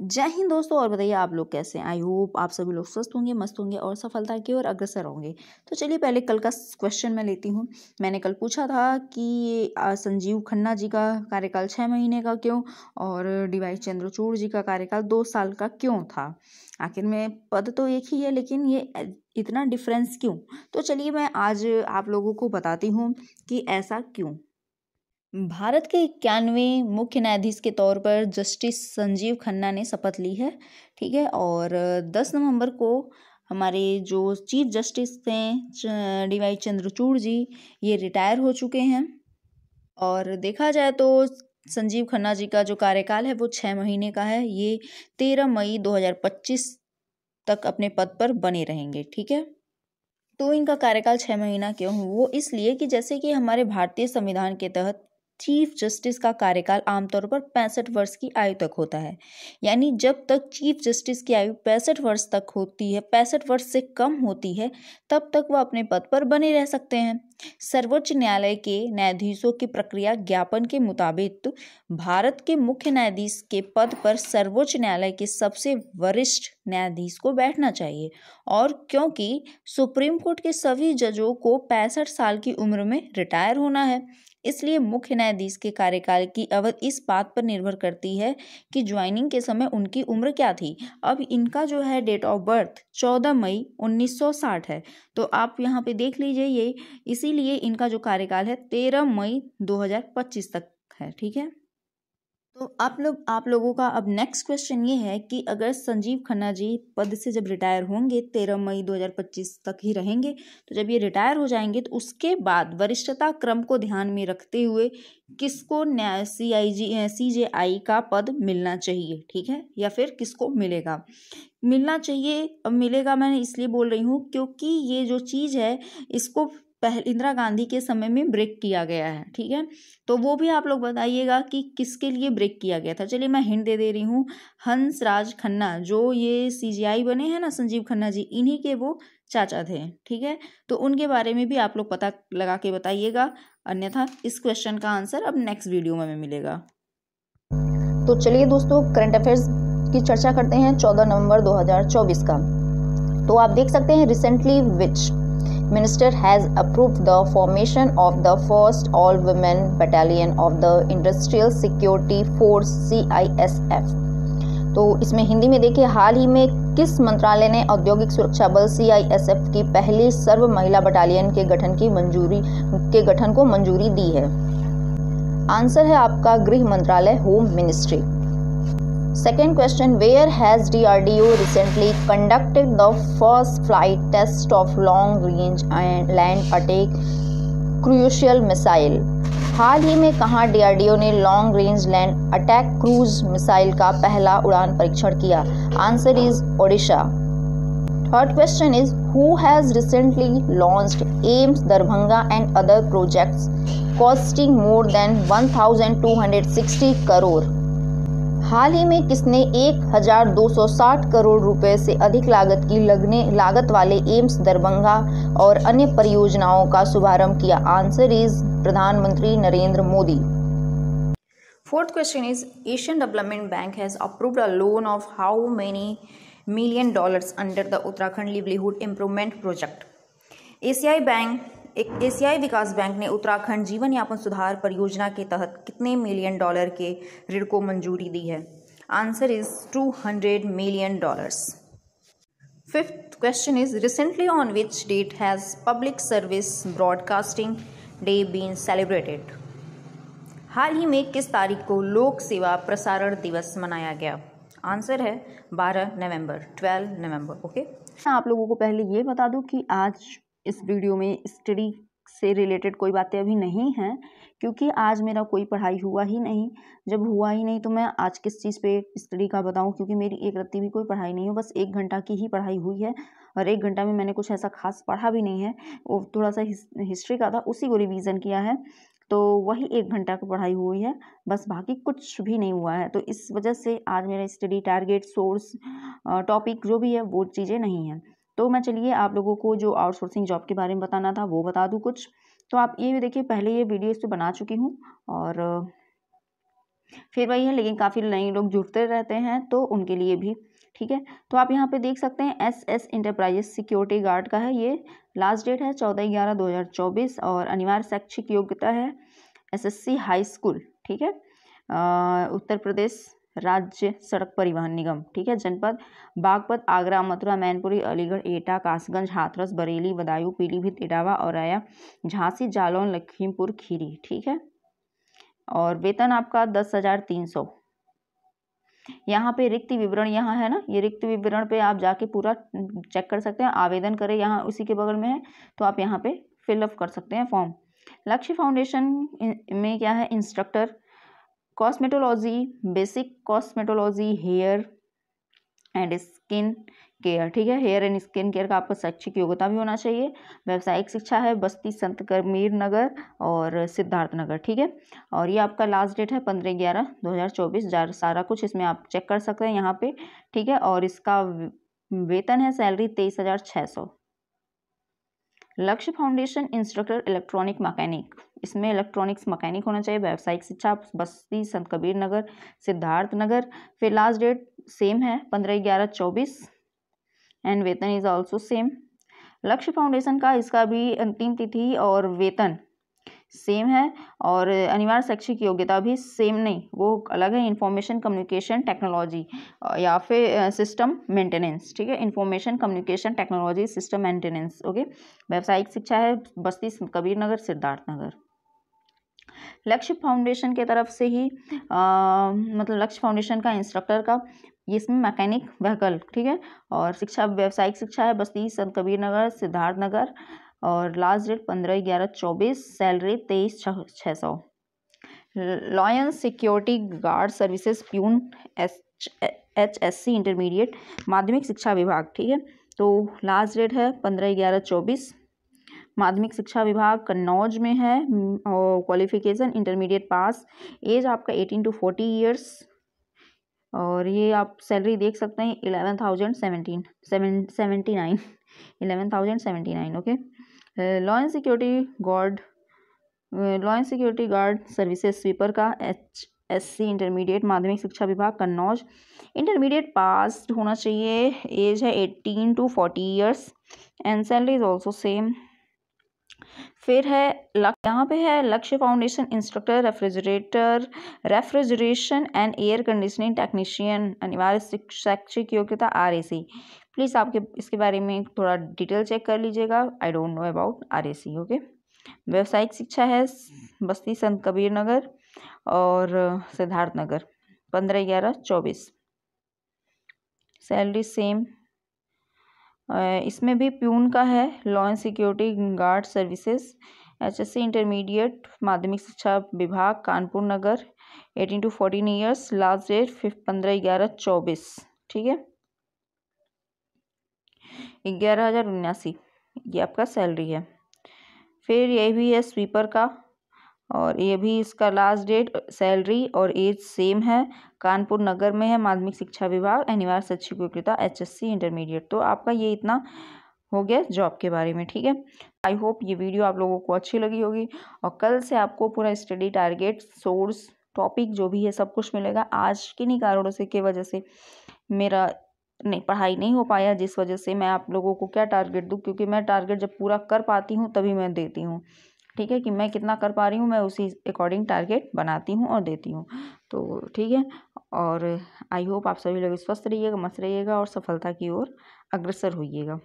जय हिंद दोस्तों और बताइए आप लोग कैसे आई होप आप सभी लोग स्वस्थ होंगे मस्त होंगे और सफलता की ओर अग्रसर होंगे तो चलिए पहले कल का क्वेश्चन मैं लेती हूँ मैंने कल पूछा था कि संजीव खन्ना जी का कार्यकाल छः महीने का क्यों और डीवाई चंद्रचूड़ जी का कार्यकाल दो साल का क्यों था आखिर में पद तो एक ही है लेकिन ये इतना डिफरेंस क्यों तो चलिए मैं आज आप लोगों को बताती हूँ कि ऐसा क्यों भारत के इक्यानवे मुख्य न्यायाधीश के तौर पर जस्टिस संजीव खन्ना ने शपथ ली है ठीक है और दस नवंबर को हमारे जो चीफ जस्टिस थे डी वाई चंद्रचूड़ जी ये रिटायर हो चुके हैं और देखा जाए तो संजीव खन्ना जी का जो कार्यकाल है वो छः महीने का है ये तेरह मई दो हज़ार पच्चीस तक अपने पद पर बने रहेंगे ठीक है तो इनका कार्यकाल छः महीना क्यों वो इसलिए कि जैसे कि हमारे भारतीय संविधान के तहत चीफ जस्टिस का कार्यकाल आमतौर पर पैंसठ वर्ष की आयु तक होता है यानी जब तक चीफ जस्टिस की आयु पैंसठ वर्ष तक होती है पैंसठ वर्ष से कम होती है तब तक वह अपने पद पर बने रह सकते हैं सर्वोच्च न्यायालय के न्यायाधीशों की प्रक्रिया ज्ञापन के मुताबिक भारत के मुख्य न्यायाधीश के पद पर सर्वोच्च न्यायालय के सबसे वरिष्ठ न्यायाधीश को बैठना चाहिए और क्योंकि सुप्रीम कोर्ट के सभी जजों को पैंसठ साल की उम्र में रिटायर होना है इसलिए मुख्य न्यायाधीश के कार्यकाल की अवधि इस बात पर निर्भर करती है कि ज्वाइनिंग के समय उनकी उम्र क्या थी अब इनका जो है डेट ऑफ बर्थ चौदह मई 1960 है तो आप यहाँ पे देख लीजिए ये इसीलिए इनका जो कार्यकाल है तेरह मई 2025 तक है ठीक है तो आप लोग आप लोगों का अब नेक्स्ट क्वेश्चन ये है कि अगर संजीव खन्ना जी पद से जब रिटायर होंगे तेरह मई 2025 तक ही रहेंगे तो जब ये रिटायर हो जाएंगे तो उसके बाद वरिष्ठता क्रम को ध्यान में रखते हुए किसको न्याय सी आई जी सी जे आई का पद मिलना चाहिए ठीक है या फिर किसको मिलेगा मिलना चाहिए अब मिलेगा मैं इसलिए बोल रही हूँ क्योंकि ये जो चीज़ है इसको पहले इंदिरा गांधी के समय में ब्रेक किया गया है ठीक है तो वो भी आप लोग बताइएगा कि किसके लिए ब्रेक किया गया था चलिए मैं हिंट दे दे रही हूँ हंस राज खन्ना जो ये सीजीआई बने हैं ना संजीव खन्ना जी इन्हीं के वो चाचा थे ठीक है तो उनके बारे में भी आप लोग पता लगा के बताइएगा अन्यथा इस क्वेश्चन का आंसर अब नेक्स्ट वीडियो में मिलेगा तो चलिए दोस्तों करंट अफेयर्स की चर्चा करते हैं चौदह नवम्बर दो का तो आप देख सकते हैं recently which minister has approved the formation of the first all women battalion of the industrial security force CISF तो इसमें हिंदी में देखिए हाल ही में किस मंत्रालय ने औद्योगिक सुरक्षा बल सी की पहली सर्व महिला बटालियन के गठन की मंजूरी के गठन को मंजूरी दी है आंसर है आपका गृह मंत्रालय home ministry Second question Where has DRDO recently conducted the first flight test of long range land attack crucial missile? हाल ही में कहाँ डीआरडीओ ने long range land attack cruise missile का पहला उड़ान परीक्षण किया answer is Odisha third question is who has recently launch AIIMS Darbhanga and other projects costing more than 1260 crore हाल ही में किसने 1,260 करोड़ रुपए से अधिक लागत की लगने लागत वाले एम्स दरभंगा और अन्य परियोजनाओं का शुभारंभ किया आंसर इज प्रधानमंत्री Narendra Modi fourth question is Asian development bank has approved a loan of how many million dollars under the Uttarakhand livelihood improvement project एशियाई बैंक एक एशियाई विकास बैंक ने उत्तराखंड जीवन यापन सुधार परियोजना के तहत कितने मिलियन डॉलर के ऋण को मंजूरी दी है answer is two hundred million dollars fifth question is recently on which date has public service broadcasting day been celebrated हाल ही में किस तारीख को लोक सेवा प्रसारण दिवस मनाया गया आंसर है 12 नवंबर 12 नवंबर ओके हाँ, आप लोगों को पहले ये बता दूं कि आज इस वीडियो में स्टडी से रिलेटेड कोई बातें अभी नहीं हैं क्योंकि आज मेरा कोई पढ़ाई हुआ ही नहीं जब हुआ ही नहीं तो मैं आज किस चीज़ पे स्टडी का बताऊं क्योंकि मेरी एक रत्ती भी कोई पढ़ाई नहीं हो बस एक घंटा की ही पढ़ाई हुई है और एक घंटा में मैंने कुछ ऐसा खास पढ़ा भी नहीं है वो थोड़ा सा हिस, हिस्ट्री का था उसी को रिविज़न किया है तो वही एक घंटा की पढ़ाई हुई है बस बाकी कुछ भी नहीं हुआ है तो इस वजह से आज मेरा स्टडी टारगेट सोर्स टॉपिक जो भी है वो चीज़ें नहीं हैं तो मैं चलिए आप लोगों को जो आउटसोर्सिंग जॉब के बारे में बताना था वो बता दूँ कुछ तो आप ये भी देखिए पहले ये वीडियो तो बना चुकी हूँ और फिर वही है लेकिन काफ़ी नए लोग जुड़ते रहते हैं तो उनके लिए भी ठीक है तो आप यहाँ पे देख सकते हैं S S enterprises security guard का है ये लास्ट डेट है चौदह ग्यारह दो हज़ार चौबीस और अनिवार्य शैक्षिक योग्यता है एसएससी हाई स्कूल ठीक है आ, उत्तर प्रदेश राज्य सड़क परिवहन निगम ठीक है जनपद बागपत आगरा मथुरा मैनपुरी अलीगढ़ एटा कासगंज हाथरस बरेली बदायूं पीलीभीत इटावा औरया झांसी जालौन लखीमपुर खीरी ठीक है और वेतन आपका दस हज़ार तीन सौ यहाँ पे रिक्त विवरण यहाँ है ना ये रिक्त विवरण पे आप जाके पूरा चेक कर सकते हैं आवेदन करें यहाँ उसी के बगल में है तो आप यहाँ पे फिलअप कर सकते हैं फॉर्म लक्ष्य फाउंडेशन में क्या है instructor cosmetology basic cosmetology hair and skin care ठीक है हेयर एंड स्किन केयर का आपको शैक्षिक योग्यता भी होना चाहिए व्यावसायिक शिक्षा है बस्ती संत कर्मीर नगर और सिद्धार्थ नगर ठीक है और ये आपका लास्ट डेट है पंद्रह ग्यारह दो हज़ार चौबीस सारा कुछ इसमें आप चेक कर सकते हैं यहाँ पे ठीक है और इसका वेतन है सैलरी तेईस हज़ार छः सौ Lakshya foundation instructor electronic mechanic इसमें इलेक्ट्रॉनिक्स मैकेनिक होना चाहिए व्यावसायिक शिक्षा बस्ती संत कबीर नगर सिद्धार्थ नगर फिर लास्ट डेट सेम है पंद्रह ग्यारह चौबीस एंड वेतन is also same Lakshya foundation का इसका भी अंतिम तिथि और वेतन सेम है और अनिवार्य शैक्षिक योग्यता भी सेम नहीं वो अलग है इंफॉर्मेशन कम्युनिकेशन टेक्नोलॉजी या फिर सिस्टम मेंटेनेंस ठीक है information communication technology system maintenance okay व्यावसायिक शिक्षा है बस्ती कबीर नगर सिद्धार्थ नगर लक्ष्य फाउंडेशन के तरफ से ही आ, मतलब लक्ष्य फाउंडेशन का इंस्ट्रक्टर का इसमें मैकेनिक व्हीकल ठीक है और शिक्षा व्यावसायिक शिक्षा है बस्ती संत कबीर नगर सिद्धार्थ नगर और लास्ट डेट पंद्रह ग्यारह चौबीस सैलरी तेईस छः सौ lions security guard services peon H H S C intermediate माध्यमिक शिक्षा विभाग ठीक है तो लास्ट डेट है पंद्रह ग्यारह चौबीस माध्यमिक शिक्षा विभाग कन्नौज में है और क्वालिफिकेशन इंटरमीडिएट पास एज आपका एटीन टू फोर्टी ईयर्स और ये आप सैलरी देख सकते हैं eleven thousand seventeen seven seventy nine eleven thousand seventy nine okay law security guard law security guard services sweeper का एच एस सी इंटरमीडिएट माध्यमिक शिक्षा विभाग कन्नौज इंटरमीडिएट पास होना चाहिए एज है eighteen to forty years and salary is also same फिर है यहाँ पे है Lakshya foundation instructor refrigerator refrigeration and air conditioning technician अनिवार्य शैक्षिक योग्यता आर ए सी प्लीज़ आपके इसके बारे में थोड़ा डिटेल चेक कर लीजिएगा I don't know about R A C okay व्यावसायिक शिक्षा है बस्ती संत कबीर नगर और सिद्धार्थ नगर पंद्रह ग्यारह चौबीस सैलरी सेम इसमें भी प्यून का है law and security guard services HSC intermediate माध्यमिक शिक्षा विभाग Kanpur Nagar eighteen to fourteen years last date fifth पंद्रह ग्यारह चौबीस ठीक है ग्यारह हज़ार उन्यासी ये आपका सैलरी है फिर यही भी है स्वीपर का और ये भी इसका लास्ट डेट सैलरी और एज सेम है कानपुर नगर में है माध्यमिक शिक्षा विभाग अनिवार्य शैक्षिक योग्यता एच एस सी इंटरमीडिएट तो आपका ये इतना हो गया जॉब के बारे में ठीक है आई होप ये वीडियो आप लोगों को अच्छी लगी होगी और कल से आपको पूरा स्टडी टारगेट सोर्स टॉपिक जो भी है सब कुछ मिलेगा आज के नहीं कारणों से की वजह से मेरा नहीं पढ़ाई नहीं हो पाया जिस वजह से मैं आप लोगों को क्या टारगेट दूँ क्योंकि मैं टारगेट जब पूरा कर पाती हूँ तभी मैं देती हूँ ठीक है कि मैं कितना कर पा रही हूँ मैं उसी अकॉर्डिंग टारगेट बनाती हूँ और देती हूँ तो ठीक है और आई होप आप सभी लोग स्वस्थ रहिएगा मस्त रहिएगा और सफलता की ओर अग्रसर होइएगा